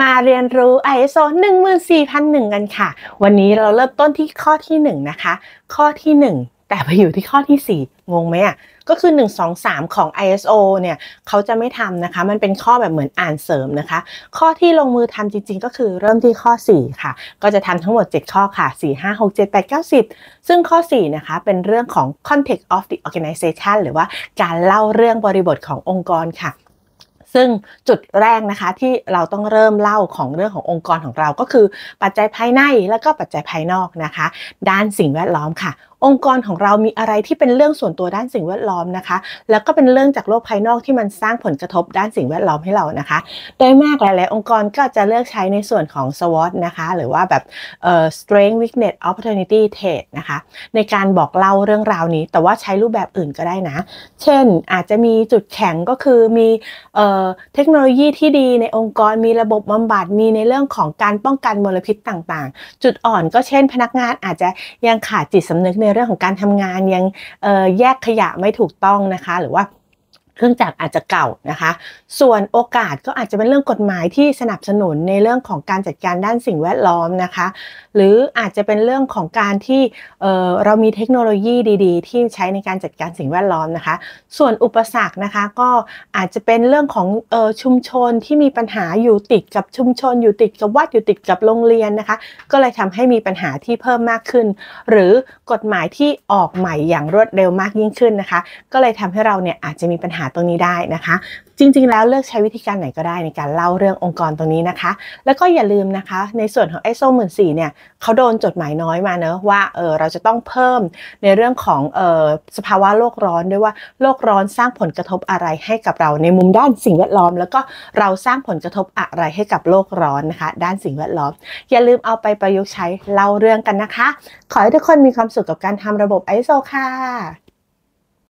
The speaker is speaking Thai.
มาเรียนรู้ ISO 14001 กันค่ะ วันนี้เราเริ่มต้นที่ข้อที่ 1 นะคะ ข้อที่ 1 แต่ไปอยู่ที่ข้อที่ 4 งงไหมอ่ะ ก็คือ 1 2 3 ของ ISO เนี่ยเขาจะไม่ทำนะคะ มันเป็นข้อแบบเหมือนอ่านเสริมนะคะ ข้อที่ลงมือทำจริงๆ ก็คือเริ่มที่ข้อ 4 ค่ะ ก็จะทำทั้งหมด 7 ข้อค่ะ4 5 6 7 8 9 10 ซึ่งข้อ4นะคะเป็นเรื่องของ context of the organization หรือว่าการเล่าเรื่องบริบทขององค์กรค่ะซึ่งจุดแรกนะคะที่เราต้องเริ่มเล่าของเรื่องขององค์กรของเราก็คือ ปัจจัยภายใน แล้วก็ปัจจัยภายนอกนะคะ ด้านสิ่งแวดล้อมค่ะองค์กรของเรามีอะไรที่เป็นเรื่องส่วนตัวด้านสิ่งแวดล้อมนะคะ แล้วก็เป็นเรื่องจากโลกภายนอกที่มันสร้างผลกระทบด้านสิ่งแวดล้อมให้เรานะคะ โดยมากหลายๆองค์กรก็จะเลือกใช้ในส่วนของ SWOT นะคะ หรือว่าแบบ strength weakness opportunity trait นะคะ ในการบอกเล่าเรื่องราวนี้ แต่ว่าใช้รูปแบบอื่นก็ได้นะ เช่นอาจจะมีจุดแข็งก็คือมีเเทคโนโลยีที่ดีในองค์กรมีระบบบำบัด มีในเรื่องของการป้องกันมลพิษต่าง ๆ จุดอ่อนก็เช่น พนักงานอาจจะยังขาดจิตสำนึกในในเรื่องของการทำงานยังแยกขยะไม่ถูกต้องนะคะ หรือว่าเครื่องจักรอาจจะเก่านะคะ ส่วนโอกาสก็อาจจะเป็นเรื่องกฎหมายที่สนับสนุนในเรื่องของการจัดการด้านสิ่งแวดล้อมนะคะ หรืออาจจะเป็นเรื่องของการที่เเรามีเทคโนโลยีดี ๆ ที่ใช้ในการจัดการสิ่งแวดล้อมนะคะ ส่วนอุปสรรคนะคะก็อาจจะเป็นเรื่องของออชุมชนที่มีปัญหาอยู่ติดกับชุมชนอยู่ติดกับวัดอยู่ติดกับโรงเรียนนะคะ ก็เลยทำให้มีปัญหาที่เพิ่มมากขึ้น หรือกฎหมายที่ออกใหม่อย่างรวดเร็วมากยิ่งขึ้นนะคะ ก็เลยทำให้เราเนี่ยอาจจะมีปัญหาตรงนี้ได้นะคะ จริงๆแล้วเลือกใช้วิธีการไหนก็ได้ในการเล่าเรื่ององค์กรตรงนี้นะคะ แล้วก็อย่าลืมนะคะในส่วนของไอโซหมื่นสี่เนี่ยเขาโดนจดหมายน้อยมาเนอะว่าเออเราจะต้องเพิ่มในเรื่องของเออสภาวะโลกร้อนด้วยว่าโลกร้อนสร้างผลกระทบอะไรให้กับเราในมุมด้านสิ่งแวดล้อม แล้วก็เราสร้างผลกระทบอะไรให้กับโลกร้อนนะคะด้านสิ่งแวดล้อมอย่าลืมเอาไปประยุกต์ใช้เล่าเรื่องกันนะคะ ขอให้ทุกคนมีความสุขกับการทำระบบไอโซค่ะ